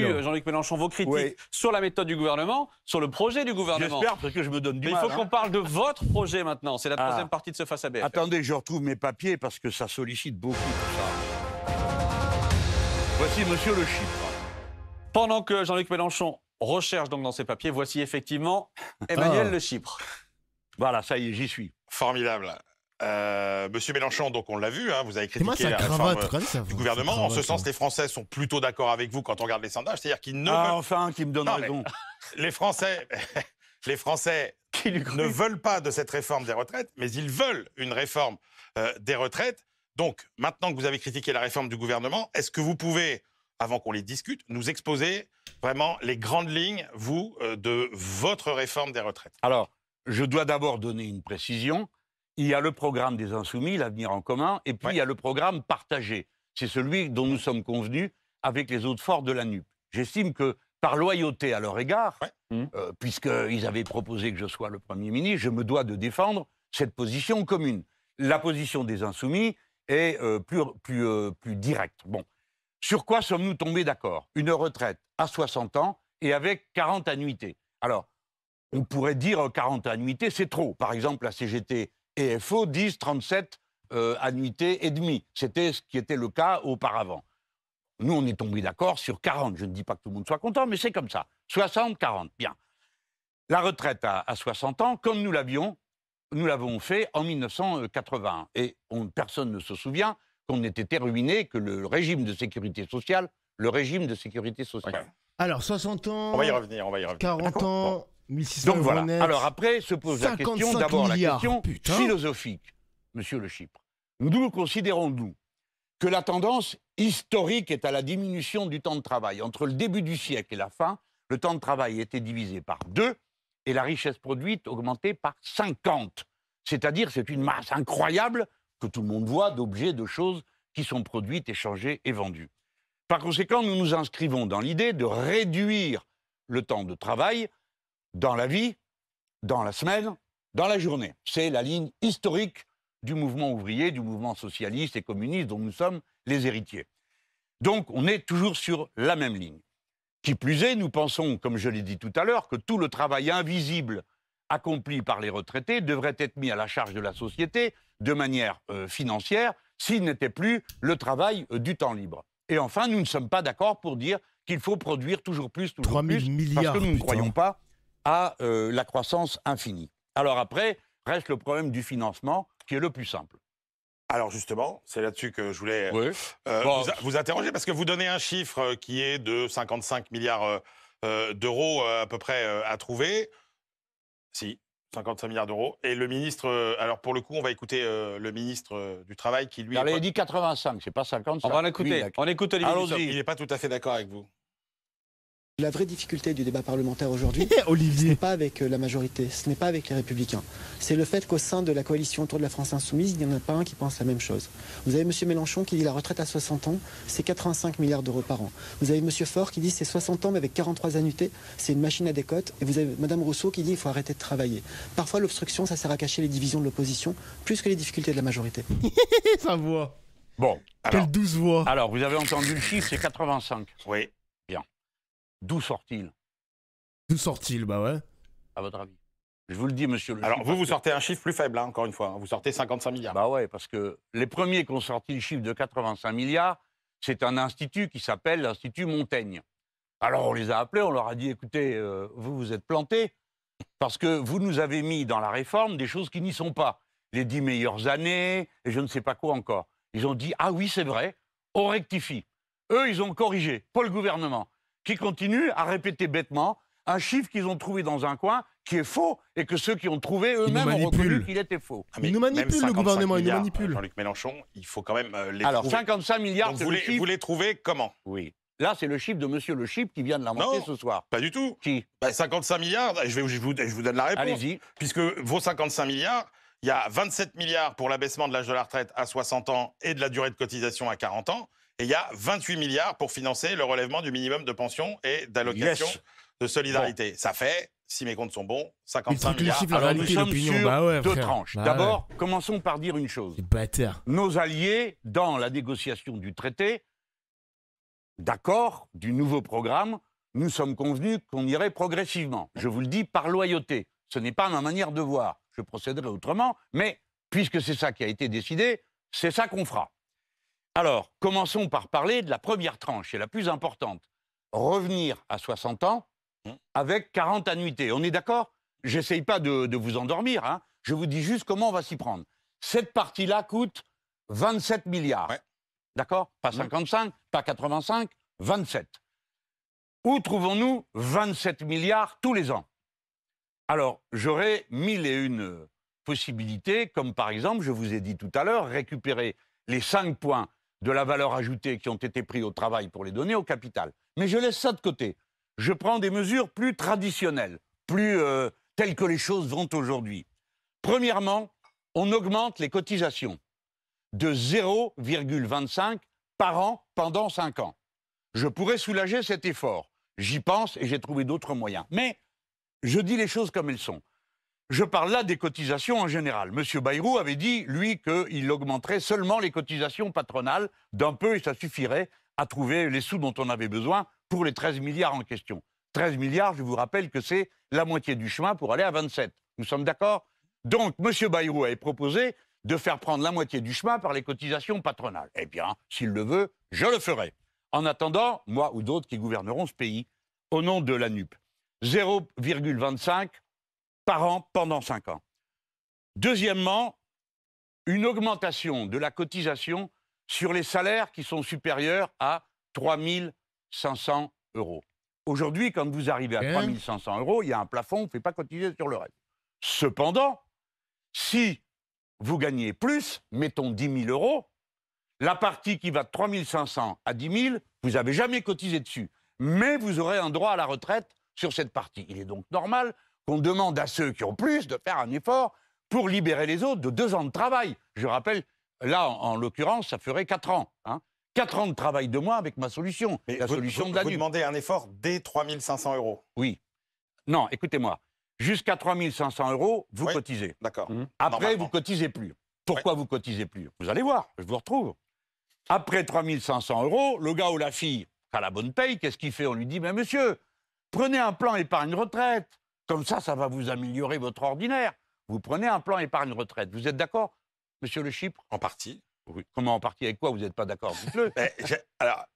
Hein. Euh, Jean-Luc Mélenchon, vos critiques sur la méthode du gouvernement, sur le projet du gouvernement. J'espère que je me donne du Mais Il faut qu'on hein. parle de votre projet maintenant. C'est la ah. troisième partie de ce face à BFM. Attendez, je retrouve mes papiers parce que ça sollicite beaucoup tout ça. Voici Monsieur Le Chypre. Pendant que Jean-Luc Mélenchon recherche donc dans ses papiers, voici effectivement ah. Emmanuel Le Chypre. Voilà, ça y est, j'y suis. Formidable. Euh, Monsieur Mélenchon, donc on l'a vu, hein, vous avez critiqué la réforme euh, du gouvernement. en ce sens, les Français sont plutôt d'accord avec vous quand on regarde les sondages, c'est-à-dire qu'ils ne ah, enfin, qui me donne raison. les Français, les Français ne veulent pas de cette réforme des retraites, mais ils veulent une réforme euh, des retraites. Donc, maintenant que vous avez critiqué la réforme du gouvernement, est-ce que vous pouvez, avant qu'on les discute, nous exposer vraiment les grandes lignes, vous, de votre réforme des retraites Alors, je dois d'abord donner une précision il y a le programme des Insoumis, l'avenir en commun, et puis il y a le programme partagé. C'est celui dont nous sommes convenus avec les autres forts de la NUP. J'estime que par loyauté à leur égard, euh, puisqu'ils avaient proposé que je sois le Premier ministre, je me dois de défendre cette position commune. La position des Insoumis est euh, plus, plus, euh, plus directe. Bon. Sur quoi sommes-nous tombés d'accord Une retraite à 60 ans et avec 40 annuités. Alors, on pourrait dire 40 annuités, c'est trop. Par exemple, la CGT et FO 10, 37 annuités et demie. C'était ce qui était le cas auparavant. Nous, on est tombé d'accord sur 40. Je ne dis pas que tout le monde soit content, mais c'est comme ça. 60, 40, bien. La retraite à, 60 ans, comme nous l'avions, nous l'avons fait en 1980, Et personne ne se souvient qu'on était été ruiné, que le régime de sécurité sociale, le régime de sécurité sociale. Alors, 60 ans. On va y revenir, on va y revenir. 40 ans. Donc voilà. Alors après se pose la question, d'abord la question philosophique, monsieur Le Chypre. Nous considérons-nous que la tendance historique est à la diminution du temps de travail. Entre le début du siècle et la fin, le temps de travail était divisé par deux et la richesse produite augmentée par 50. C'est-à-dire, c'est une masse incroyable que tout le monde voit d'objets, de choses qui sont produites, échangées et vendues. Par conséquent, nous nous inscrivons dans l'idée de réduire le temps de travail dans la vie, dans la semaine, dans la journée. C'est la ligne historique du mouvement ouvrier, du mouvement socialiste et communiste dont nous sommes les héritiers. Donc on est toujours sur la même ligne. Qui plus est, nous pensons, comme je l'ai dit tout à l'heure, que tout le travail invisible accompli par les retraités devrait être mis à la charge de la société de manière euh, financière s'il n'était plus le travail euh, du temps libre. Et enfin, nous ne sommes pas d'accord pour dire qu'il faut produire toujours plus, toujours 3 plus, milliards, parce que nous ne croyons pas à euh, la croissance infinie. Alors après, reste le problème du financement, qui est le plus simple. Alors justement, c'est là-dessus que je voulais euh, euh, vous, interroger, parce que vous donnez un chiffre qui est de 55 milliards d'euros à peu près à trouver. Si, 55 milliards d'euros. Et le ministre, alors pour le coup, on va écouter le ministre du Travail qui lui... Il a dit 85, c'est pas 55. On va l'écouter, on écoute Olivier. Il n'est pas tout à fait d'accord avec vous. La vraie difficulté du débat parlementaire aujourd'hui, eh, ce n'est pas avec euh, la majorité, ce n'est pas avec les républicains. C'est le fait qu'au sein de la coalition autour de la France insoumise, il n'y en a pas un qui pense la même chose. Vous avez M. Mélenchon qui dit la retraite à 60 ans, c'est 85 milliards d'euros par an. Vous avez M. Faure qui dit c'est 60 ans mais avec 43 annuités, c'est une machine à décote. Et vous avez Mme Rousseau qui dit il faut arrêter de travailler. Parfois l'obstruction, ça sert à cacher les divisions de l'opposition plus que les difficultés de la majorité. ça voit. Bon. Alors, Quelle douce voix. Alors, vous avez entendu le chiffre, c'est 85. Oui. D'où sort-il D'où sort-il Bah ouais. À votre avis Je vous le dis, monsieur Alors, vous, vous sortez un chiffre plus faible, hein, encore une fois. Hein. Vous sortez 55 milliards. Bah ouais, parce que les premiers qui ont sorti le chiffre de 85 milliards, c'est un institut qui s'appelle l'Institut Montaigne. Alors, on les a appelés, on leur a dit écoutez, euh, vous vous êtes plantés, parce que vous nous avez mis dans la réforme des choses qui n'y sont pas. Les dix meilleures années, et je ne sais pas quoi encore. Ils ont dit ah oui, c'est vrai, on rectifie. Eux, ils ont corrigé, pas le gouvernement qui continuent à répéter bêtement un chiffre qu'ils ont trouvé dans un coin qui est faux et que ceux qui ont trouvé eux-mêmes ont reconnu qu'il était faux. Ah, il nous manipule le gouvernement, ils nous manipule. Jean-Luc Mélenchon, il faut quand même euh, les Alors, 55 milliards, vous, le les, vous trouvez comment Oui. Là, c'est le chiffre de Monsieur Le Chip qui vient de l'inventer ce soir. Pas du tout. Qui 55 ben, milliards, je, vais, vous, je vous donne la réponse. Allez-y. Puisque vos 55 milliards, il y a 27 milliards pour l'abaissement de l'âge de la retraite à 60 ans et de la durée de cotisation à 40 ans. Et il y a 28 milliards pour financer le relèvement du minimum de pension et d'allocation de solidarité. Ça fait, si mes comptes sont bons, 55 milliards. Alors nous sommes sur bah deux tranches. Bah D'abord, commençons par dire une chose. Nos alliés, dans la négociation du traité, d'accord, du nouveau programme, nous sommes convenus qu'on irait progressivement. Je vous le dis par loyauté. Ce n'est pas ma manière de voir. Je procéderai autrement, mais puisque c'est ça qui a été décidé, c'est ça qu'on fera. Alors, commençons par parler de la première tranche, et la plus importante. Revenir à 60 ans hum. avec 40 annuités. On est d'accord J'essaye pas de, vous endormir, hein. je vous dis juste comment on va s'y prendre. Cette partie-là coûte 27 milliards. D'accord Pas 55, hum. pas 85, 27. Où trouvons-nous 27 milliards tous les ans Alors, j'aurais mille et une possibilités, comme par exemple, je vous ai dit tout à l'heure, récupérer les 5 points de la valeur ajoutée qui ont été pris au travail pour les donner au capital. Mais je laisse ça de côté. Je prends des mesures plus traditionnelles, plus euh, telles que les choses vont aujourd'hui. Premièrement, on augmente les cotisations de 0,25 par an pendant 5 ans. Je pourrais soulager cet effort. J'y pense et j'ai trouvé d'autres moyens. Mais je dis les choses comme elles sont. Je parle là des cotisations en général. M. Bayrou avait dit, lui, qu'il augmenterait seulement les cotisations patronales d'un peu et ça suffirait à trouver les sous dont on avait besoin pour les 13 milliards en question. 13 milliards, je vous rappelle que c'est la moitié du chemin pour aller à 27. Nous sommes d'accord Donc, M. Bayrou avait proposé de faire prendre la moitié du chemin par les cotisations patronales. Eh bien, s'il le veut, je le ferai. En attendant, moi ou d'autres qui gouverneront ce pays, au nom de la NUP. 0,25 par an pendant 5 ans. Deuxièmement, une augmentation de la cotisation sur les salaires qui sont supérieurs à 3500 500 euros. Aujourd'hui, quand vous arrivez à 3500 500 euros, il y a un plafond, on ne fait pas cotiser sur le reste. Cependant, si vous gagnez plus, mettons 10 000 euros, la partie qui va de 3 à 10 000, vous n'avez jamais cotisé dessus. Mais vous aurez un droit à la retraite sur cette partie. Il est donc normal qu'on demande à ceux qui ont plus de faire un effort pour libérer les autres de deux ans de travail. Je rappelle, là, en, l'occurrence, ça ferait quatre ans. Hein. Quatre ans de travail de moi avec ma solution, la solution de la Vous demandez un effort dès 3500 euros. Oui. Non, écoutez-moi. Jusqu'à 3500 euros, vous cotisez. D'accord. Mmh. Mmh. Après, vous cotisez plus. Pourquoi vous cotisez plus Vous allez voir, je vous retrouve. Après 3500 euros, le gars ou la fille a la bonne paye, qu'est-ce qu'il fait On lui dit, mais monsieur, prenez un plan épargne retraite, comme ça, ça va vous améliorer votre ordinaire. Vous prenez un plan épargne retraite. Vous êtes d'accord, monsieur Le Chypre En partie. Oui. Comment en partie avec quoi Vous n'êtes pas d'accord Dites-le. Ben, alors,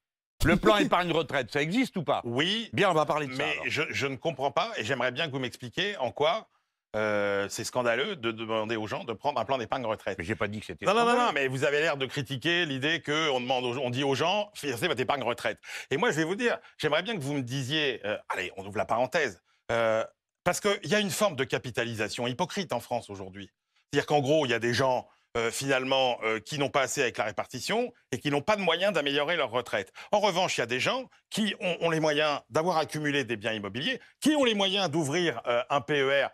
le plan épargne-retraite, ça existe ou pas Oui. Bien, on va parler de mais ça. Mais je, ne comprends pas et j'aimerais bien que vous m'expliquiez en quoi euh, c'est scandaleux de demander aux gens de prendre un plan d'épargne-retraite. Mais j'ai pas dit que c'était. Non, non, non, mais vous avez l'air de critiquer l'idée qu'on demande, on dit aux gens, financez votre épargne-retraite. Et moi, je vais vous dire, j'aimerais bien que vous me disiez, euh, allez, on ouvre la parenthèse. Euh, parce qu'il y a une forme de capitalisation hypocrite en France aujourd'hui. C'est-à-dire qu'en gros, il y a des gens euh, finalement euh, qui n'ont pas assez avec la répartition et qui n'ont pas de moyens d'améliorer leur retraite. En revanche, il y a des gens qui ont, les moyens d'avoir accumulé des biens immobiliers, qui ont les moyens d'ouvrir euh, un PER.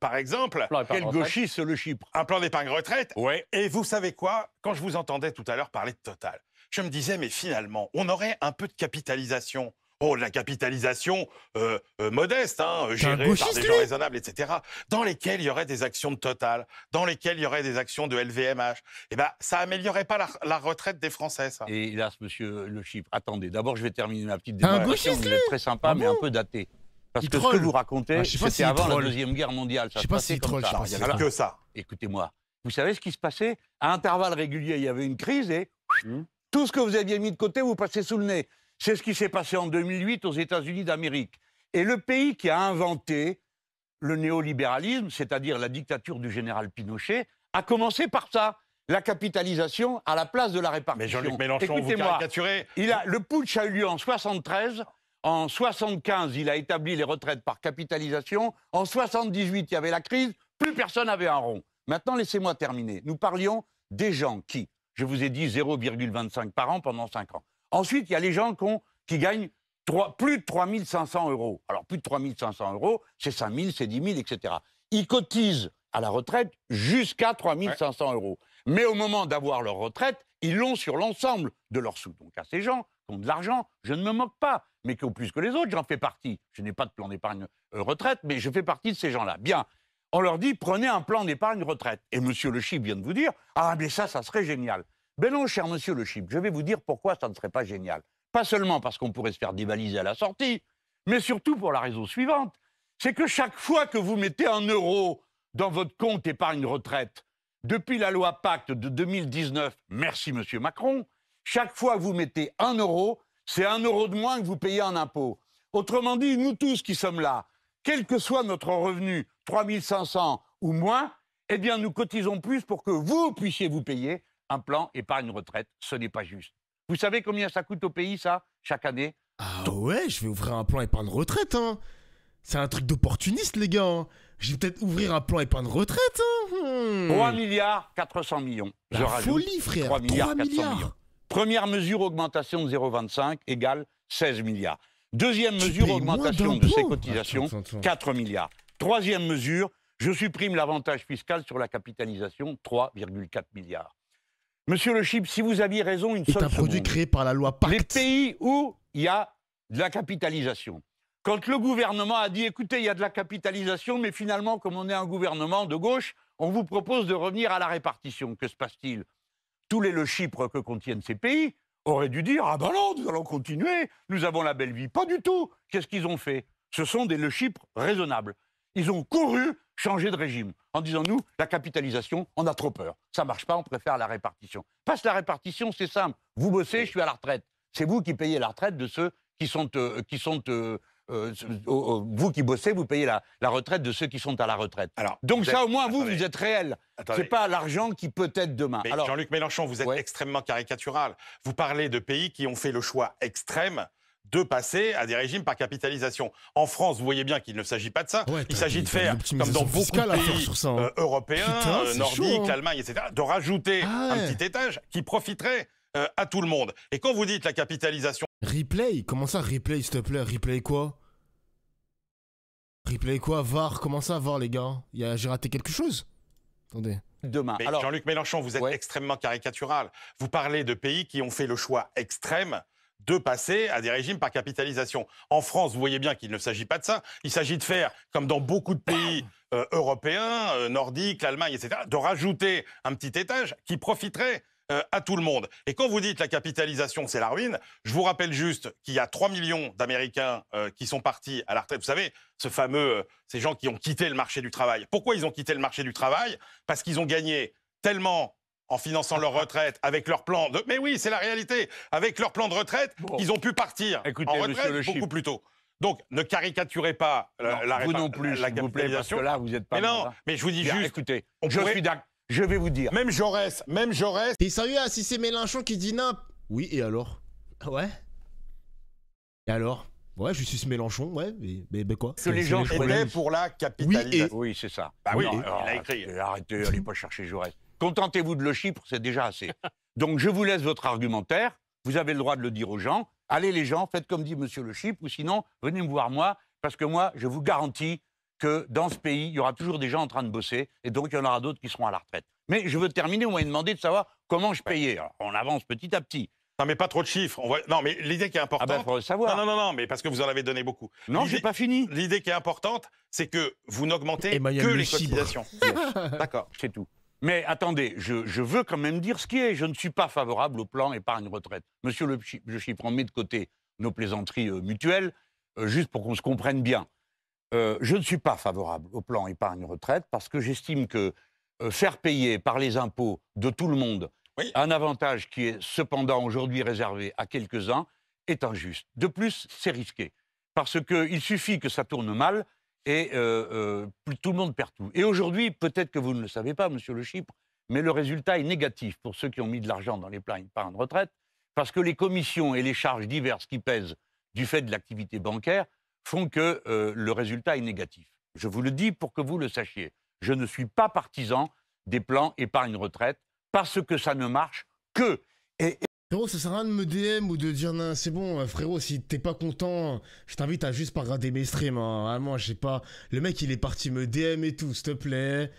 par exemple, le Un plan d'épargne retraite. Ouais. Et vous savez quoi Quand je vous entendais tout à l'heure parler de Total, je me disais, mais finalement, on aurait un peu de capitalisation Oh la capitalisation euh, euh, modeste, hein, gérée par des gens raisonnables, etc., dans lesquels il y aurait des actions de Total, dans lesquelles il y aurait des actions de LVMH, eh ben, ça améliorerait pas la, retraite des Français, ça. Et hélas, monsieur Le chiffre attendez, d'abord, je vais terminer ma petite démonstration. Vous êtes très sympa, ah mais un peu daté. Parce que ce que vous racontez, ah, c'était avant la Deuxième Guerre mondiale. Ça je sais pas Il n'y que ça. Écoutez-moi, vous savez ce qui se passait À intervalles réguliers, il y avait une crise et... Hmm. Tout ce que vous aviez mis de côté, vous passez sous le nez. C'est ce qui s'est passé en 2008 aux États-Unis d'Amérique. Et le pays qui a inventé le néolibéralisme, c'est-à-dire la dictature du général Pinochet, a commencé par ça. La capitalisation à la place de la répartition. Mais Jean-Luc Mélenchon, vous caricaturez. Il a, le putsch a eu lieu en 73. En 75, il a établi les retraites par capitalisation. En 78, il y avait la crise. Plus personne n'avait un rond. Maintenant, laissez-moi terminer. Nous parlions des gens qui, je vous ai dit 0,25 par an pendant 5 ans. Ensuite, il y a les gens qui, gagnent plus de 3 500 euros. Alors, plus de 3 500 euros, c'est 5 000, c'est 10 000, etc. Ils cotisent à la retraite jusqu'à 3 500 euros. Mais au moment d'avoir leur retraite, ils l'ont sur l'ensemble de leurs sous. Donc, à ces gens qui ont de l'argent, je ne me moque pas, mais qu'au plus que les autres, j'en fais partie. Je n'ai pas de plan d'épargne euh, retraite, mais je fais partie de ces gens-là. Bien. On leur dit, prenez un plan d'épargne retraite. Et monsieur Le Chip vient de vous dire, ah, mais ça, ça serait génial. Ben non, cher monsieur Le Chip, je vais vous dire pourquoi ça ne serait pas génial. Pas seulement parce qu'on pourrait se faire dévaliser à la sortie, mais surtout pour la raison suivante. C'est que chaque fois que vous mettez un euro dans votre compte épargne retraite, depuis la loi Pacte de 2019, merci monsieur Macron, chaque fois que vous mettez un euro, c'est un euro de moins que vous payez en impôt. Autrement dit, nous tous qui sommes là, quel que soit notre revenu, 3500 ou moins, eh bien nous cotisons plus pour que vous puissiez vous payer un plan épargne retraite. Ce n'est pas juste. Vous savez combien ça coûte au pays, ça, chaque année Ah ouais, je vais ouvrir un plan épargne retraite, hein C'est un truc d'opportuniste, les gars hein. Je vais peut-être ouvrir un plan épargne retraite, hein retraite hmm. 3 milliards 400 millions. La folie, frère 3 milliards 400 millions. Première mesure, augmentation de 0,25 égale 16 milliards. Deuxième mesure, augmentation de ses cotisations, 4 milliards. Troisième mesure, je supprime l'avantage fiscal sur la capitalisation, 3,4 milliards. Monsieur Le Chip, si vous aviez raison, une seule un produit créé par la loi Pacte. Les pays où il y a de la capitalisation. Quand le gouvernement a dit, écoutez, il y a de la capitalisation, mais finalement, comme on est un gouvernement de gauche, on vous propose de revenir à la répartition. Que se passe-t-il Tous les Le Chypre que contiennent ces pays auraient dû dire, ah ben non, nous allons continuer, nous avons la belle vie. Pas du tout. Qu'est-ce qu'ils ont fait Ce sont des Le Chypre raisonnables. Ils ont couru changer de régime en disant nous, la capitalisation, on a trop peur. Ça marche pas, on préfère la répartition. passe la répartition, c'est simple. Vous bossez, je suis à la retraite. C'est vous qui payez la retraite de ceux qui sont, euh, qui sont euh, euh, vous qui bossez, vous payez la, retraite de ceux qui sont à la retraite. Alors, Donc ça, au moins, vous, vous êtes réel. n'est pas l'argent qui peut être demain. Jean-Luc Mélenchon, vous êtes extrêmement caricatural. Vous parlez de pays qui ont fait le choix extrême de passer à des régimes par capitalisation. En France, vous voyez bien qu'il ne s'agit pas de ça. il s'agit de faire, comme dans beaucoup de hein, pays sur hein. euh, européens, euh, hein. etc., de rajouter ah un petit étage qui profiterait euh, à tout le monde. Et quand vous dites la capitalisation... Replay Comment ça, replay, s'il te plaît Replay quoi Replay quoi VAR Comment ça, VAR, les gars J'ai raté quelque chose Attendez demain. Jean-Luc Mélenchon, vous êtes extrêmement caricatural. Vous parlez de pays qui ont fait le choix extrême de passer à des régimes par capitalisation. En France, vous voyez bien qu'il ne s'agit pas de ça. Il s'agit de faire, comme dans beaucoup de pays euh, européens, euh, nordiques, l'Allemagne, etc., de rajouter un petit étage qui profiterait euh, à tout le monde. Et quand vous dites la capitalisation, c'est la ruine, je vous rappelle juste qu'il y a 3 millions d'Américains qui sont partis à la retraite. Vous savez, ce fameux, ces gens qui ont quitté le marché du travail. Pourquoi ils ont quitté le marché du travail Parce qu'ils ont gagné tellement en finançant leur retraite, avec leur plan de... Mais oui, c'est la réalité. Avec leur plan de retraite, ils ont pu partir Écoutez, en retraite beaucoup plus tôt. Donc, ne caricaturez pas euh, non, la, vous non plus, la vous plaît, parce que là, vous n'êtes pas... Mais non, hein. mais je vous dis juste... Écoutez, je suis Je vais vous dire. Même Jaurès, même Jaurès... ça sérieux, est, hein, si c'est Mélenchon qui dit non Oui, et alors Ouais Et alors Ouais, je suis ce Mélenchon, ouais, mais, quoi Que les gens étaient pour la capitalisation. Oui, c'est ça. Bah oui, il a euh, écrit. Arrêtez, allez pas chercher Jaurès. Contentez-vous de le Chypre, c'est déjà assez. Donc je vous laisse votre argumentaire. Vous avez le droit de le dire aux gens. Allez les gens, faites comme dit Monsieur le Chypre, ou sinon venez me voir moi, parce que moi, je vous garantis que dans ce pays, il y aura toujours des gens en train de bosser, et donc il y en aura d'autres qui seront à la retraite. Mais je veux terminer, on m'a demandé de savoir comment je payais. on avance petit à petit. Non, mais pas trop de chiffres. Non, mais l'idée qui est importante. Ah ben, savoir. Non, non, non, mais parce que vous en avez donné beaucoup. Non, j'ai pas fini. L'idée qui est importante, c'est que vous n'augmentez que les cotisations. D'accord. C'est tout. Mais attendez, je, veux quand même dire ce qui est. Je ne suis pas favorable au plan épargne-retraite. Monsieur Le Chypre, on met de côté nos plaisanteries euh, mutuelles, euh, juste pour qu'on se comprenne bien. Euh, je ne suis pas favorable au plan épargne-retraite parce que j'estime que faire payer par les impôts de tout le monde un avantage qui est cependant aujourd'hui réservé à quelques-uns est injuste. De plus, c'est risqué. Parce qu'il suffit que ça tourne mal et euh, euh, tout le monde perd tout. Et aujourd'hui, peut-être que vous ne le savez pas, monsieur Le Chypre, mais le résultat est négatif pour ceux qui ont mis de l'argent dans les plans épargne retraite, parce que les commissions et les charges diverses qui pèsent du fait de l'activité bancaire font que euh, le résultat est négatif. Je vous le dis pour que vous le sachiez. Je ne suis pas partisan des plans épargne retraite parce que ça ne marche que. et Frérot, ça sert à rien de me DM ou de dire non, c'est bon, euh, frérot, si t'es pas content, je t'invite à juste pas regarder mes streams, hein. Vraiment, sais pas. Le mec, il est parti me DM et tout, s'il te plaît.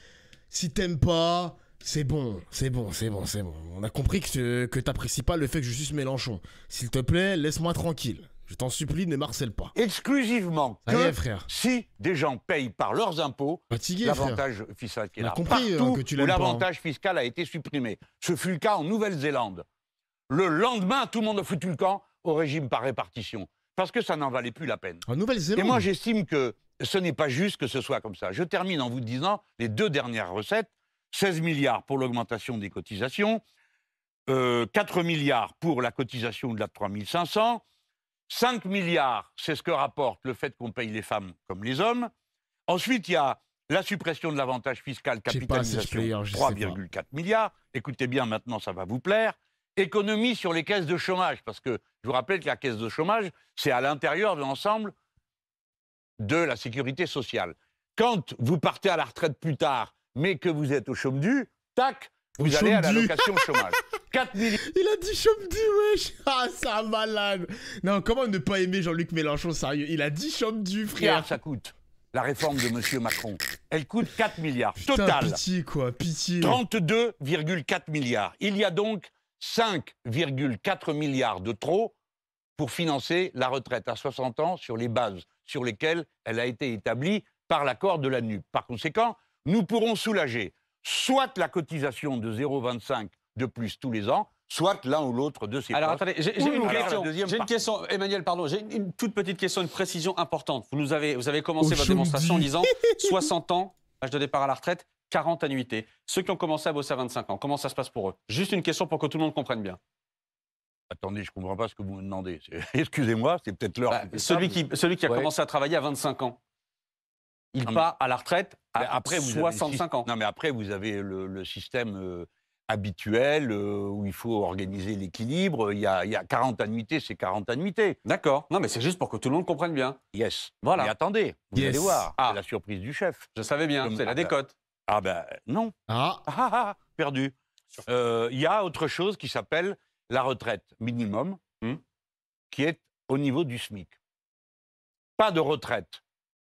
Si t'aimes pas, c'est bon, c'est bon, c'est bon, c'est bon. On a compris que, que t'apprécies pas le fait que je suis Mélenchon. S'il te plaît, laisse-moi tranquille. Je t'en supplie, ne marcelle pas. Exclusivement que si des gens payent par leurs impôts, l'avantage fiscal est là. Compris, hein, hein. l'avantage fiscal a été supprimé. Ce fut le cas en Nouvelle-Zélande. Le lendemain, tout le monde a foutu le camp au régime par répartition. Parce que ça n'en valait plus la peine. Et moi, j'estime que ce n'est pas juste que ce soit comme ça. Je termine en vous disant les deux dernières recettes 16 milliards pour l'augmentation des cotisations, 4 euh, milliards pour la cotisation de la 3500, 5 milliards, c'est ce que rapporte le fait qu'on paye les femmes comme les hommes. Ensuite, il y a la suppression de l'avantage fiscal capitalisation, 3,4 milliards. Écoutez bien, maintenant, ça va vous plaire économie sur les caisses de chômage, parce que je vous rappelle que la caisse de chômage, c'est à l'intérieur de l'ensemble de la sécurité sociale. Quand vous partez à la retraite plus tard, mais que vous êtes au chôme du, tac, vous allez à l'allocation chômage. 4 milliards. Il a dit chôme du, wesh Ah, c'est malade Non, comment ne pas aimer Jean-Luc Mélenchon, sérieux Il a dit chôme du, frère ça coûte. La réforme de M. Macron, elle coûte 4 milliards. Total. pitié, quoi, pitié. 32,4 milliards. Il y a donc 5,4 milliards de trop pour financer la retraite à 60 ans sur les bases sur lesquelles elle a été établie par l'accord de la NUP. Par conséquent, nous pourrons soulager soit la cotisation de 0,25 de plus tous les ans, soit l'un ou l'autre de ces Alors attendez, j'ai une, une, question, Emmanuel, pardon, j'ai une, toute petite question, une précision importante. Vous, nous avez, vous avez commencé oh, votre démonstration en disant 60 ans, âge de départ à la retraite, 40 annuités. Ceux qui ont commencé à bosser à 25 ans, comment ça se passe pour eux Juste une question pour que tout le monde comprenne bien. Attendez, je ne comprends pas ce que vous me demandez. Excusez-moi, c'est peut-être l'heure. Bah, celui, qui, a commencé à travailler à 25 ans, il part à la retraite à après, 65 ans. Non, mais après, vous avez le, système euh, habituel euh, où il faut organiser l'équilibre. Il, y a, 40 annuités, c'est 40 annuités. D'accord. Non, mais c'est juste pour que tout le monde comprenne bien. Yes. Voilà. Mais attendez, vous allez voir. C'est ah. la surprise du chef. Je savais bien, c'est la décote. Ah ben non. Ah. ah, ah, ah perdu. Euh, il y a autre chose qui s'appelle la retraite minimum, hmm. qui est au niveau du SMIC. Pas de retraite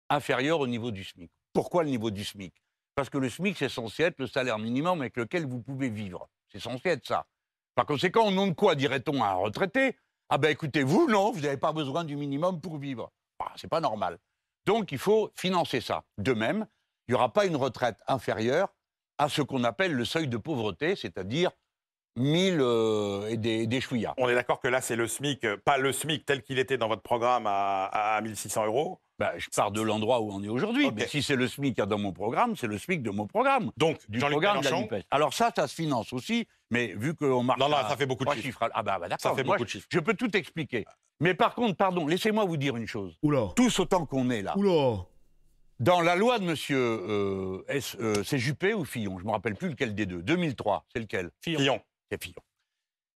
inférieure au niveau du SMIC. Pourquoi le niveau du SMIC Parce que le SMIC, c'est censé être le salaire minimum avec lequel vous pouvez vivre. C'est censé être ça. Par conséquent, au nom de quoi dirait-on à un retraité Ah ben écoutez, vous, non, vous n'avez pas besoin du minimum pour vivre. Bah, c'est pas normal. Donc il faut financer ça. De même, il n'y aura pas une retraite inférieure à ce qu'on appelle le seuil de pauvreté, c'est-à-dire 1000 euh, et des, chouillards. On est d'accord que là, c'est le SMIC, euh, pas le SMIC tel qu'il était dans votre programme à, à 1600 euros ben, je pars de l'endroit où on est aujourd'hui. Mais si c'est le SMIC dans mon programme, c'est le SMIC de mon programme. Donc, du programme Mélenchon. de Alors ça, ça se finance aussi, mais vu qu'on marque... Non, non, ça fait beaucoup de chiffres. Ah bah, bah, d'accord, ça fait beaucoup de chiffres. Je, peux tout expliquer. Mais par contre, pardon, laissez-moi vous dire une chose. Oula. Tous autant qu'on est là. Oula. Dans la loi de M. euh, euh Juppé ou Fillon, je ne me rappelle plus lequel des deux. 2003, c'est lequel Fillon. C'est Fillon.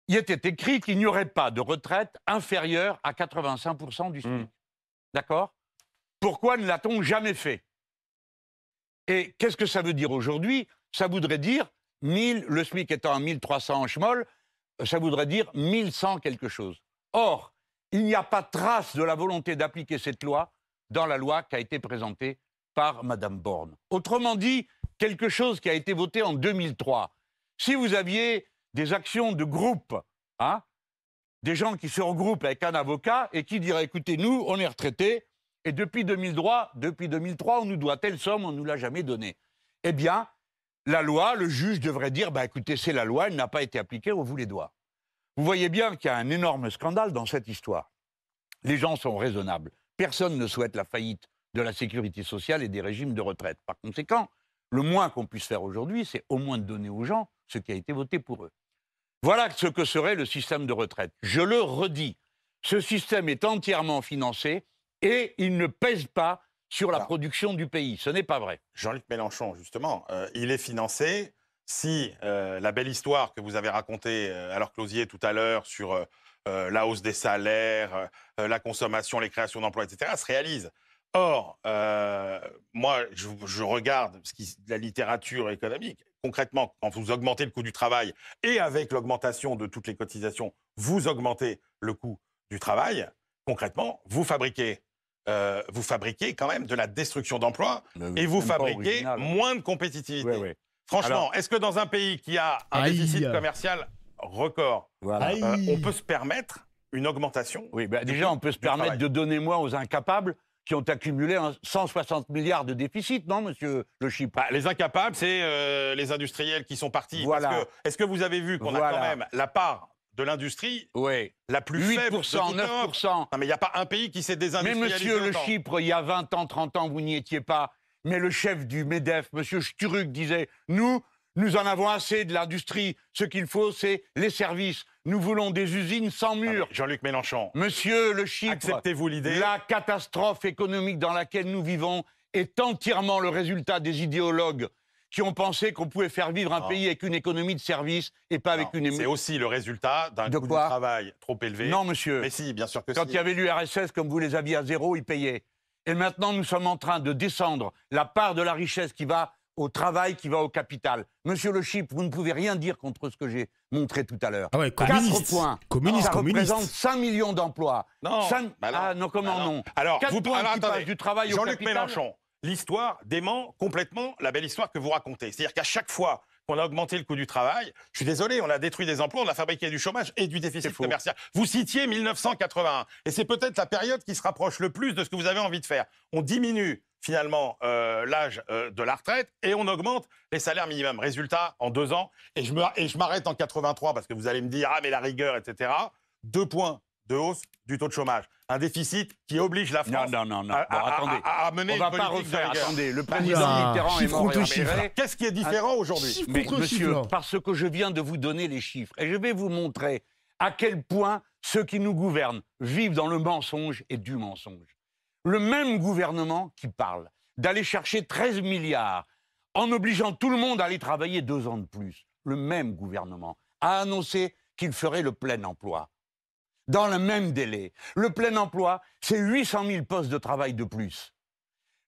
Il était écrit qu'il n'y aurait pas de retraite inférieure à 85 du SMIC. Hmm. D'accord Pourquoi ne l'a-t-on jamais fait Et qu'est-ce que ça veut dire aujourd'hui Ça voudrait dire 1000, le SMIC étant à 1300 en schmoll, euh, ça voudrait dire 1100 quelque chose. Or, il n'y a pas trace de la volonté d'appliquer cette loi dans la loi qui a été présentée par Mme Borne. Autrement dit, quelque chose qui a été voté en 2003. Si vous aviez des actions de groupe, hein, des gens qui se regroupent avec un avocat et qui diraient écoutez, nous, on est retraités, et depuis 2003, depuis 2003 on nous doit telle somme, on ne nous l'a jamais donnée. Eh bien, la loi, le juge devrait dire bah, écoutez, c'est la loi, elle n'a pas été appliquée, on vous les doit. Vous voyez bien qu'il y a un énorme scandale dans cette histoire. Les gens sont raisonnables. Personne ne souhaite la faillite de la sécurité sociale et des régimes de retraite. Par conséquent, le moins qu'on puisse faire aujourd'hui, c'est au moins de donner aux gens ce qui a été voté pour eux. Voilà ce que serait le système de retraite. Je le redis, ce système est entièrement financé et il ne pèse pas sur la production du pays. Ce n'est pas vrai. Jean-Luc Mélenchon, justement, euh, il est financé si euh, la belle histoire que vous avez racontée, à euh, alors Clausier, tout à l'heure, sur la hausse des salaires, la consommation, les créations d'emplois, etc., se réalise. Or, euh, moi, je, regarde ce qui, la littérature économique. Concrètement, quand vous augmentez le coût du travail et avec l'augmentation de toutes les cotisations, vous augmentez le coût du travail. Concrètement, vous fabriquez, euh, vous fabriquez quand même de la destruction d'emplois et vous fabriquez moins de compétitivité. Franchement, est-ce que dans un pays qui a un déficit commercial record, euh, on peut se permettre une augmentation Oui, bah, déjà, on peut se permettre de donner moins aux incapables qui ont accumulé 160 milliards de déficit, non, monsieur Le Chypre ?– Les incapables, c'est euh, les industriels qui sont partis. Voilà. Est-ce que vous avez vu qu'on a quand même la part de l'industrie oui. la plus faible 8%, 9%. Non, mais il n'y a pas un pays qui s'est désindustrialisé Mais monsieur Le Chypre, il y a 20 ans, 30 ans, vous n'y étiez pas. Mais le chef du MEDEF, monsieur Sturuc, disait « Nous, nous en avons assez de l'industrie. Ce qu'il faut, c'est les services. Nous voulons des usines sans ah, mur. Jean-Luc Mélenchon. Monsieur le chiffre. Acceptez-vous l'idée La catastrophe économique dans laquelle nous vivons est entièrement le résultat des idéologues qui ont pensé qu'on pouvait faire vivre un pays avec une économie de service et pas avec une... C'est aussi le résultat d'un coût de travail trop élevé. Non, monsieur. Mais si, bien sûr que Quand si. Quand il y avait l'URSS, comme vous les aviez à zéro, ils payaient. Et maintenant, nous sommes en train de descendre la part de la richesse qui va au travail qui va au capital. Monsieur Le Chip, vous ne pouvez rien dire contre ce que j'ai montré tout à l'heure. Ah points. ça représente 5 millions d'emplois. Non, bah ah, comment bah non. Alors, vous points du travail Jean-Luc Mélenchon, l'histoire dément complètement la belle histoire que vous racontez. C'est-à-dire qu'à chaque fois qu'on a augmenté le coût du travail. Je suis désolé, on a détruit des emplois, on a fabriqué du chômage et du déficit commercial. Vous citiez 1981, et c'est peut-être la période qui se rapproche le plus de ce que vous avez envie de faire. On diminue finalement euh, l'âge euh, de la retraite et on augmente les salaires minimums. Résultat, en deux ans, et je m'arrête en 83 parce que vous allez me dire, ah mais la rigueur, etc., deux points de hausse du taux de chômage. Un déficit qui oblige la France à, mener on une va pas refaire, le président Mitterrand est mort Qu'est-ce qui est différent aujourd'hui Monsieur, parce que je viens de vous donner les chiffres et je vais vous montrer à quel point ceux qui nous gouvernent vivent dans le mensonge et du mensonge le même gouvernement qui parle d'aller chercher 13 milliards en obligeant tout le monde à aller travailler deux ans de plus, le même gouvernement a annoncé qu'il ferait le plein emploi. Dans le même délai, le plein emploi, c'est 800 000 postes de travail de plus.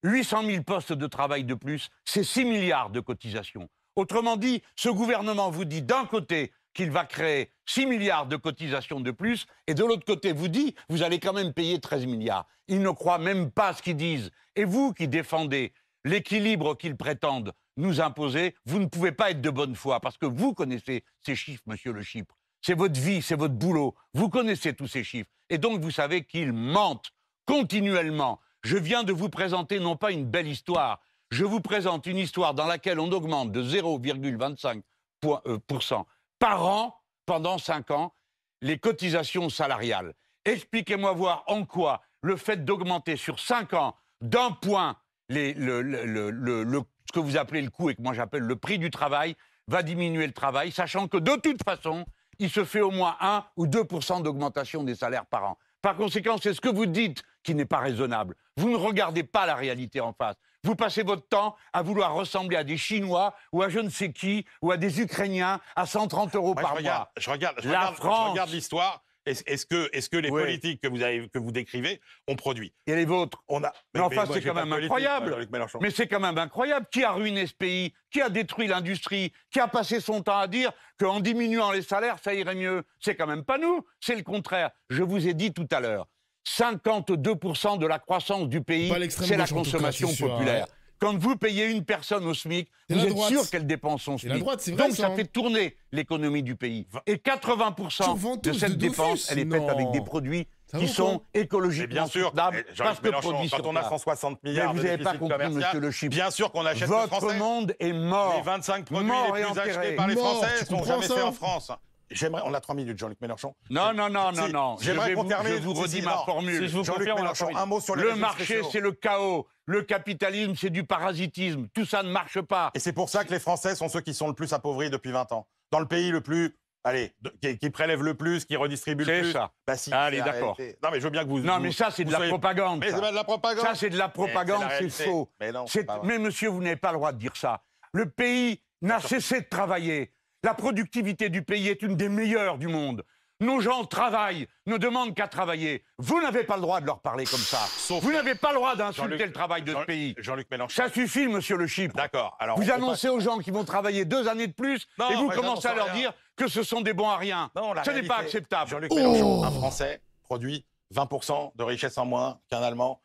800 000 postes de travail de plus, c'est 6 milliards de cotisations. Autrement dit, ce gouvernement vous dit d'un côté, qu'il va créer 6 milliards de cotisations de plus, et de l'autre côté vous dit, vous allez quand même payer 13 milliards. Ils ne croient même pas ce qu'ils disent. Et vous qui défendez l'équilibre qu'ils prétendent nous imposer, vous ne pouvez pas être de bonne foi, parce que vous connaissez ces chiffres, monsieur Le Chypre. C'est votre vie, c'est votre boulot. Vous connaissez tous ces chiffres. Et donc vous savez qu'ils mentent continuellement. Je viens de vous présenter non pas une belle histoire, je vous présente une histoire dans laquelle on augmente de 0,25% par an pendant 5 ans les cotisations salariales. Expliquez-moi voir en quoi le fait d'augmenter sur 5 ans d'un point ce que vous appelez le coût et que moi j'appelle le prix du travail va diminuer le travail, sachant que de toute façon, il se fait au moins 1 ou 2 d'augmentation des salaires par an. Par conséquent, c'est ce que vous dites qui n'est pas raisonnable. Vous ne regardez pas la réalité en face. Vous passez votre temps à vouloir ressembler à des Chinois ou à je ne sais qui ou à des Ukrainiens à 130 euros par je regarde, mois. Je regarde, je regarde, l'histoire. Est-ce que, les politiques que vous, décrivez ont produit Et les vôtres on a... Mais, mais enfin, c'est quand même incroyable. Mais c'est quand même incroyable. Qui a ruiné ce pays Qui a détruit l'industrie Qui a passé son temps à dire qu'en diminuant les salaires, ça irait mieux C'est quand même pas nous. C'est le contraire. Je vous ai dit tout à l'heure. 52% de la croissance du pays, c'est la consommation hein. populaire. Quand vous payez une personne au SMIC, vous êtes sûr qu'elle dépense son SMIC. Donc ça, hein. fait tourner l'économie du pays. Et 80% de cette dépense, elle est faite avec des produits qui sont écologiques. bien sûr, parce que quand on a 160 milliards vous de pas compris, monsieur le bien sûr qu'on achète Votre le français. monde est mort. Les 25 produits mort les plus achetés par les Français sont jamais faits en France. J'aimerais, on a trois minutes, Jean-Luc Mélenchon. Non, non, non, non, non. J'aimerais Je vous redis ma formule. Jean-Luc Mélenchon, un mot sur Le marché, c'est le chaos. Le capitalisme, c'est du parasitisme. Tout ça ne marche pas. Et c'est pour ça que les Français sont ceux qui sont le plus appauvris depuis 20 ans. Dans le pays le plus allez, qui, prélève le plus, qui redistribue le plus. ça. Bah, si, allez, d'accord. Non, mais je veux bien que vous. Non, mais ça, c'est de la propagande. c'est de la propagande. Ça, c'est de la eh, propagande, c'est faux. Mais, non, mais monsieur, vous n'avez pas le droit de dire ça. Le pays n'a cessé de travailler. La productivité du pays est une des meilleures du monde. Nos gens travaillent, ne demandent qu'à travailler. Vous n'avez pas le droit de leur parler comme ça. vous n'avez pas le droit d'insulter le travail de pays. Jean-Luc Mélenchon. Ça suffit, monsieur Le D'accord. vous annoncez aux gens qui vont travailler deux années de plus et vous commencez à leur dire que ce sont des bons à rien. ce n'est pas acceptable. Jean-Luc Mélenchon, un oh. Français produit 20% de richesse en moins qu'un Allemand,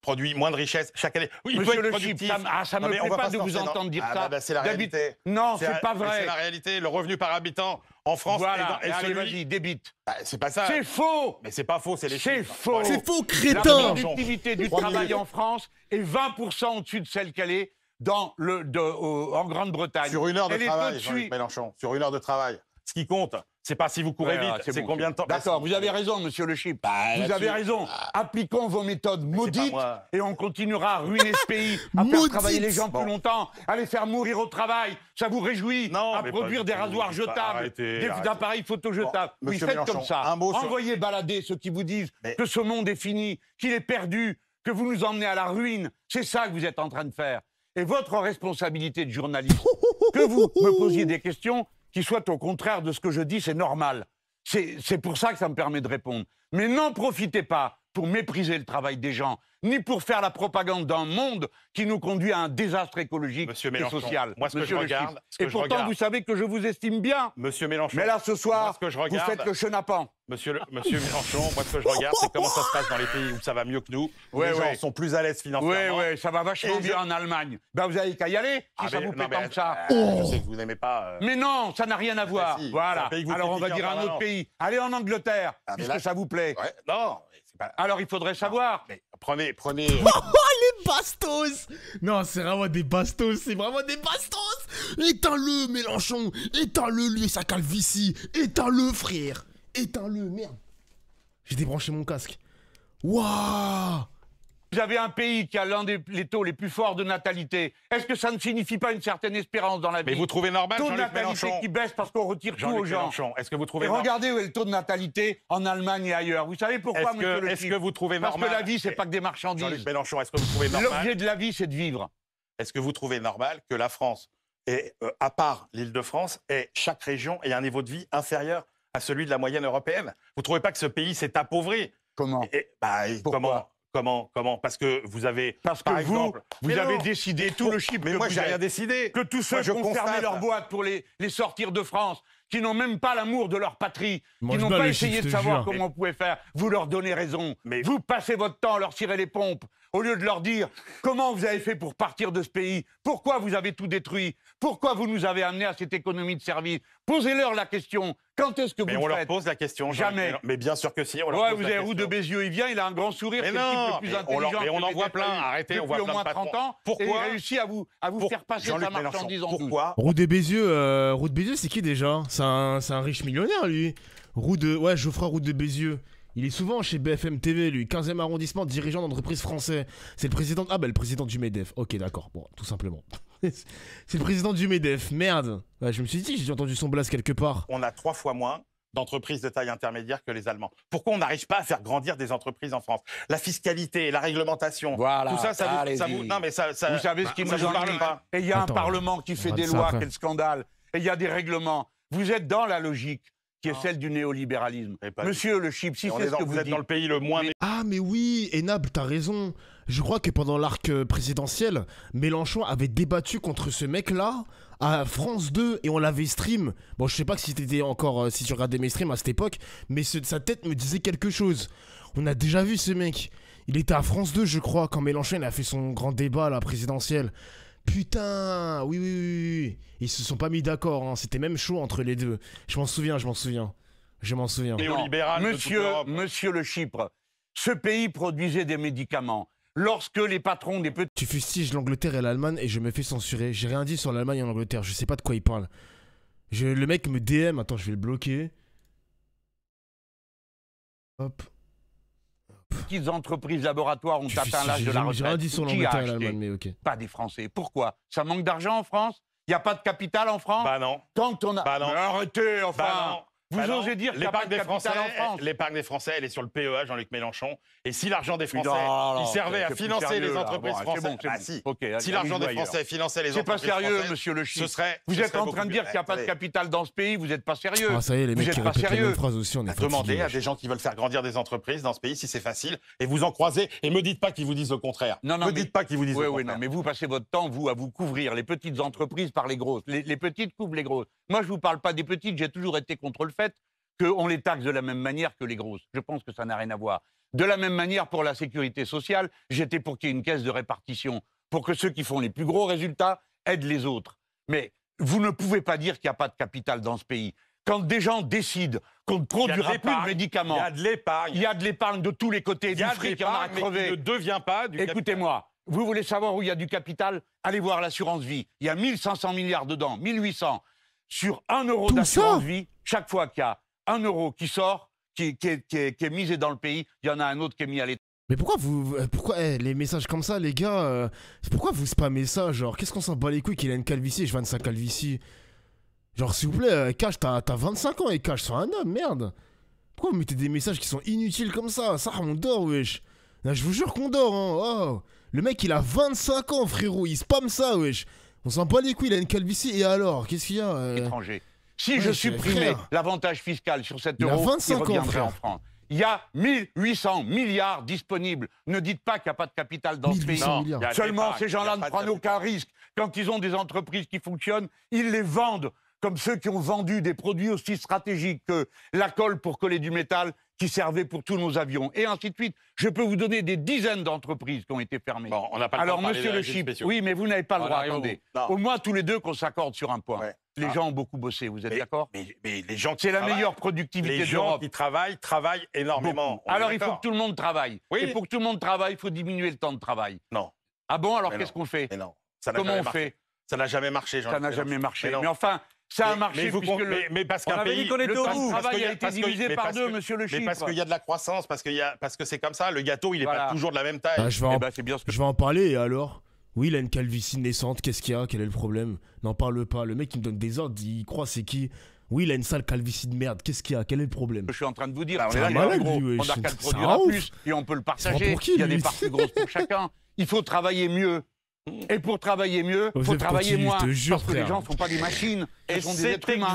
produit moins de richesse chaque année. Oui, ça, ah, ça non, me plaît pas, de vous entendre dire ah, ça. Bah, bah, c'est la réalité. Non, c'est pas vrai. C'est la réalité. Le revenu par habitant en France voilà. est, dans, est Allez, débite. Bah, c'est pas ça. C'est faux. Mais c'est pas faux, c'est les C'est faux. C'est faux, crétin. La productivité du travail en France est 20% au-dessus de celle qu'elle est dans le, de, en Grande-Bretagne. Sur une heure de Elle travail, Mélenchon. Sur une heure de travail. Ce qui compte, c'est pas si vous courez vite, ah, c'est combien de temps D'accord, vous avez raison, monsieur Le Chip. Bah, vous avez raison. Ah. Appliquons vos méthodes maudites et on continuera à ruiner ce pays, à faire travailler les gens plus longtemps, à les faire mourir au travail. Ça vous réjouit À produire des rasoirs jetables, des appareils photojetables. oui, faites comme ça. Envoyez balader ceux qui vous disent que ce monde est fini, qu'il est perdu, que vous nous emmenez à la ruine. C'est ça que vous êtes en train de faire. Et votre responsabilité de journaliste, que vous me posiez des questions, qui soit au contraire de ce que je dis, c'est normal. C'est pour ça que ça me permet de répondre. Mais n'en profitez pas pour mépriser le travail des gens, ni pour faire la propagande d'un monde qui nous conduit à un désastre écologique et social. Moi, ce que je regarde, et pourtant, vous savez que je vous estime bien. Monsieur Mélenchon. Mais là, ce soir, ce que je regarde, vous faites le chenapan. Monsieur, Monsieur Mélenchon, moi, ce que je regarde, c'est comment ça se passe dans les pays où ça va mieux que nous. les gens sont plus à l'aise financièrement. Oui, oui, ça va vachement bien en Allemagne. Ben, vous avez qu'à y aller, si ah, ça vous plaît tant que ça. Euh, je sais que vous n'aimez pas. Euh, mais non, ça n'a rien à ah, voir. voilà. Alors, on va dire un autre pays. Allez en Angleterre, ah, puisque ça vous plaît. Non, bah, alors il faudrait savoir. Mais prenez, prenez. Euh, oh, les bastos Non, c'est vraiment des bastos, c'est vraiment des bastos Éteins-le, Mélenchon Éteins-le, lui et sa calvitie Éteins-le, frère Éteins-le, merde J'ai débranché mon casque. Waouh vous avez un pays qui a l'un des taux les plus forts de natalité. Est-ce que ça ne signifie pas une certaine espérance dans la vie Mais vous trouvez normal taux de natalité qui baisse parce qu'on retire tout aux gens. Est-ce que vous trouvez regardez où est le taux de natalité en Allemagne et ailleurs. Vous savez pourquoi, monsieur le Est-ce que vous trouvez normal Parce que la vie, c'est pas que des marchandises. Jean-Luc Mélenchon, est-ce que vous trouvez normal L'objet de la vie, c'est de vivre. Est-ce que vous trouvez normal que la France, et euh, à part l'Île-de-France, et chaque région ait un niveau de vie inférieur à celui de la moyenne européenne Vous trouvez pas que ce pays s'est appauvri Comment et, bah, Comment Comment Comment Parce que vous avez, Parce par exemple, vous, avez décidé tout le chip. Mais que moi, j'ai rien décidé. Que tous ceux qui ont fermé leur boîte pour les, sortir de France, qui n'ont même pas l'amour de leur patrie, qui n'ont pas essayé de savoir comment on pouvait faire, vous leur donnez raison. Mais vous passez votre temps à leur tirer les pompes, au lieu de leur dire comment vous avez fait pour partir de ce pays, pourquoi vous avez tout détruit, pourquoi vous nous avez amenés à cette économie de service. Posez-leur la question. Quand est-ce que vous mais on leur pose la question. Jamais. Mais bien sûr que si. On leur ouais, vous avez Roux de Bézieux, il vient, il a un grand sourire. Mais non. Le plus mais on, on en voit plein. Arrêtez, on voit plein au moins 30 ans. Pourquoi et il réussit à vous à vous faire passer sa marchandise en Pourquoi Roux de Bézieux, euh, de Bézieux, c'est qui déjà C'est un, riche millionnaire lui. Roux de, ouais, Geoffroy Roux de Bézieux. Il est souvent chez BFM TV, lui, 15e arrondissement, dirigeant d'entreprise français. C'est le président. Ah, bah, le président du MEDEF. Ok, d'accord. Bon, tout simplement. c'est le président du MEDEF, merde. je me suis dit, j'ai entendu son blase quelque part. On a trois fois moins d'entreprises de taille intermédiaire que les Allemands. Pourquoi on n'arrive pas à faire grandir des entreprises en France La fiscalité, la réglementation, tout ça, ça, vous, vous, non mais ça, vous savez ce qui nous parle pas. Et il y a un Parlement qui fait des lois, quel scandale Et il y a des règlements. Vous êtes dans la logique qui est celle du néolibéralisme. Monsieur le chip, si c'est ce que vous, êtes dans le pays le moins. Ah mais oui, Enab, t'as raison. Je crois que pendant l'arc euh, présidentiel, Mélenchon avait débattu contre ce mec-là à France 2 et on l'avait stream. Bon, je sais pas si t'étais encore, euh, si tu regardais mes streams à cette époque, mais sa tête me disait quelque chose. On a déjà vu ce mec. Il était à France 2, je crois, quand Mélenchon a fait son grand débat à la présidentielle putain oui, oui, oui, oui. Ils se sont pas mis d'accord, hein. c'était même chaud entre les deux. Je m'en souviens, je m'en souviens. Je m'en souviens. monsieur, monsieur le Chypre, ce pays produisait des médicaments. Lorsque les patrons des petits... Tu fustiges l'Angleterre et l'Allemagne et je me fais censurer. J'ai rien dit sur l'Allemagne et l'Angleterre, je sais pas de quoi il parle. Je... Le mec me DM, attends, je vais le bloquer. Hop petites entreprises laboratoires ont atteint l'âge de la retraite. Qui a acheté mais Pas des Français. Pourquoi Ça manque d'argent en France Il n'y a pas de capital en France Bah non. Tant qu'on a. Bah non. arrêtez, enfin bah vous bah osez dire l'épargne des, Français, l'épargne des Français, elle est sur le PEA, Jean-Luc Mélenchon. Et si l'argent des Français, il servait à financer les entreprises françaises, bon, bah si, si l'argent des Français finançait les entreprises françaises, c'est pas sérieux, Monsieur Le vous êtes en train de dire qu'il n'y a pas de capital dans ce pays. Vous n'êtes pas sérieux. Ah, ça y est, les mecs qui pas sérieux. aussi, on est Demandez à des gens qui veulent faire grandir des entreprises dans ce pays si c'est facile, et vous en croisez, et me dites pas qu'ils vous disent le contraire. Non, non, me dites pas qu'ils vous disent le contraire. mais vous passez votre temps vous à vous couvrir les petites entreprises par les grosses. Les petites couvrent les grosses. Moi, je ne vous parle pas des petites, j'ai toujours été contre le fait qu'on les taxe de la même manière que les grosses. Je pense que ça n'a rien à voir. De la même manière, pour la sécurité sociale, j'étais pour qu'il y ait une caisse de répartition, pour que ceux qui font les plus gros résultats aident les autres. Mais vous ne pouvez pas dire qu'il n'y a pas de capital dans ce pays. Quand des gens décident qu'on ne produira plus de médicaments, il y a de l'épargne. Il y de l'épargne de tous les côtés, du fric qui en a ne devient pas du Écoutez-moi, vous voulez savoir où il y a du capital Allez voir l'assurance vie. Il y a 1500 milliards dedans, 1800 sur un euro d'assurance vie, chaque fois qu'il y a un euro qui sort, qui, qui, est, qui, misé dans le pays, il y en a un autre qui est mis à l'État. Mais pourquoi vous. Euh, pourquoi. Eh, les messages comme ça, les gars. Euh, pourquoi vous spammez ça Genre, qu'est-ce qu'on s'en bat les couilles qu'il a une calvitie Je vends sa calvitie. Genre, s'il vous plaît, euh, Cash, t'as 25 ans et Cash, sur un homme, merde. Pourquoi vous mettez des messages qui sont inutiles comme ça Ça, on dort, wesh. Là, je vous jure qu'on dort, hein. Oh. Le mec, il a 25 ans, frérot. Il spamme ça, wesh. On s'en bat les couilles, il a une calvitie. Et alors Qu'est-ce qu'il y a euh Étranger. Si je supprimais l'avantage fiscal sur cette euro, il, reviendrait en France. Il y a 1800 milliards disponibles. Ne dites pas qu'il n'y a pas de capital dans ce pays. Seulement, ces gens-là ne prennent aucun risque. Quand ils ont des entreprises qui fonctionnent, ils les vendent, comme ceux qui ont vendu des produits aussi stratégiques que la colle pour coller du métal qui servait pour tous nos avions, et ainsi de suite. Je peux vous donner des dizaines d'entreprises qui ont été fermées. Bon, on pas Alors, monsieur le Chip, oui, mais vous n'avez pas le droit, attendez. Au moins, tous les deux, qu'on s'accorde sur un point. Les ah. gens ont beaucoup bossé, vous êtes d'accord mais, mais, les gens C'est la meilleure productivité Les gens qui travaillent, travaillent énormément. Alors, il faut que tout le monde travaille. Oui. Et pour que tout le monde travaille, il faut diminuer le temps de travail. Non. Ah bon, alors qu'est-ce qu'on fait non. Comment on fait Ça n'a jamais marché, jean Ça n'a jamais marché. mais enfin, ça a marché. vous puisque le, mais, parce qu'un pays. le travail a été divisé par deux, monsieur le chiffre. Mais parce qu'il y a de la croissance, parce, que c'est comme ça. Le gâteau, il n'est pas toujours de la même taille. je, vais en, parler, bien parler, alors oui, il a une calvitie naissante, qu'est-ce qu'il y a Quel est le problème N'en parle pas. Le mec, il me donne des ordres, il croit c'est qui oui, il a une sale calvitie de merde. Qu'est-ce qu'il y a Quel est le problème Je suis en train de vous dire, ah, on est là, malade, gros. Lui, on a plus et on peut le partager. il y a des parties grosses pour chacun. Il faut travailler mieux. Et pour travailler mieux, il faut travailler moins. parce que les gens ne sont pas des machines. Et c'est exactement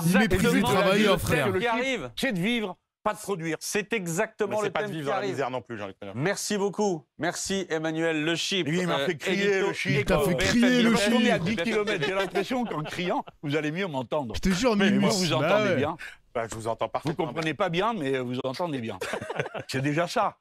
le frère. qui arrive. C'est de vivre, pas de produire. C'est exactement le pas de vivre dans la misère non plus, Jean-Luc Merci beaucoup. Merci, Emmanuel Le Chip. Lui, il m'a euh, fait crier Le Chip. Il t'a fait crier Le Chip. On est à 10 km. J'ai l'impression qu'en criant, vous allez mieux m'entendre. Je te jure, mais moi, vous bah entendez bien. Bah, je vous entends parfaitement. Vous comprenez pas bien, mais vous entendez bien. C'est déjà ça.